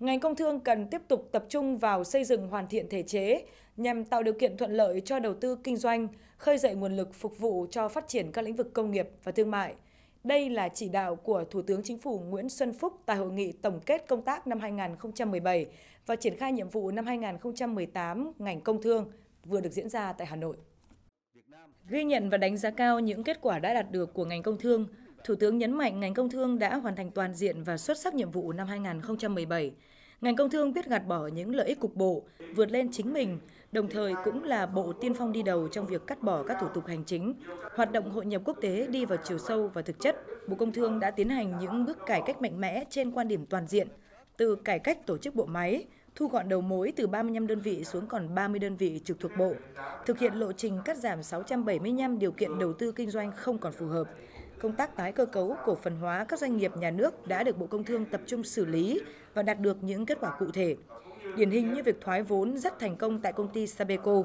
ngành công thương cần tiếp tục tập trung vào xây dựng hoàn thiện thể chế nhằm tạo điều kiện thuận lợi cho đầu tư kinh doanh, khơi dậy nguồn lực phục vụ cho phát triển các lĩnh vực công nghiệp và thương mại. Đây là chỉ đạo của Thủ tướng Chính phủ Nguyễn Xuân Phúc tại hội nghị tổng kết công tác năm 2017 và triển khai nhiệm vụ năm 2018 ngành công thương vừa được diễn ra tại Hà Nội. Ghi nhận và đánh giá cao những kết quả đã đạt được của ngành công thương, Thủ tướng nhấn mạnh ngành công thương đã hoàn thành toàn diện và xuất sắc nhiệm vụ năm 2017. Ngành công thương biết gạt bỏ những lợi ích cục bộ, vượt lên chính mình, đồng thời cũng là bộ tiên phong đi đầu trong việc cắt bỏ các thủ tục hành chính. Hoạt động hội nhập quốc tế đi vào chiều sâu và thực chất, Bộ Công Thương đã tiến hành những bước cải cách mạnh mẽ trên quan điểm toàn diện, từ cải cách tổ chức bộ máy, thu gọn đầu mối từ 35 đơn vị xuống còn 30 đơn vị trực thuộc bộ, thực hiện lộ trình cắt giảm 675 điều kiện đầu tư kinh doanh không còn phù hợp, công tác tái cơ cấu cổ phần hóa các doanh nghiệp nhà nước đã được Bộ Công Thương tập trung xử lý và đạt được những kết quả cụ thể. Điển hình như việc thoái vốn rất thành công tại công ty Sabeco.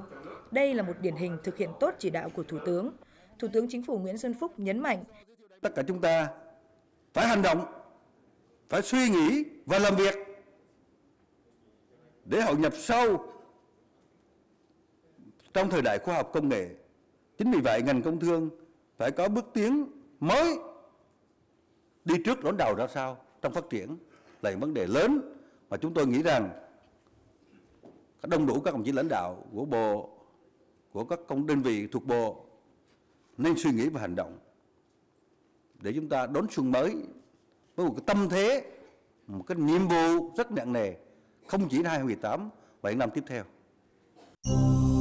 Đây là một điển hình thực hiện tốt chỉ đạo của Thủ tướng. Thủ tướng Chính phủ Nguyễn Xuân Phúc nhấn mạnh. Tất cả chúng ta phải hành động, phải suy nghĩ và làm việc để hội nhập sâu trong thời đại khoa học công nghệ. Chính vì vậy ngành công thương phải có bước tiến mới đi trước đón đầu ra sao trong phát triển là những vấn đề lớn mà chúng tôi nghĩ rằng đông đủ các đồng chí lãnh đạo của bộ của các công đơn vị thuộc bộ nên suy nghĩ và hành động để chúng ta đón xuân mới với một cái tâm thế một cái nhiệm vụ rất nặng nề không chỉ năm 2018 và những năm tiếp theo.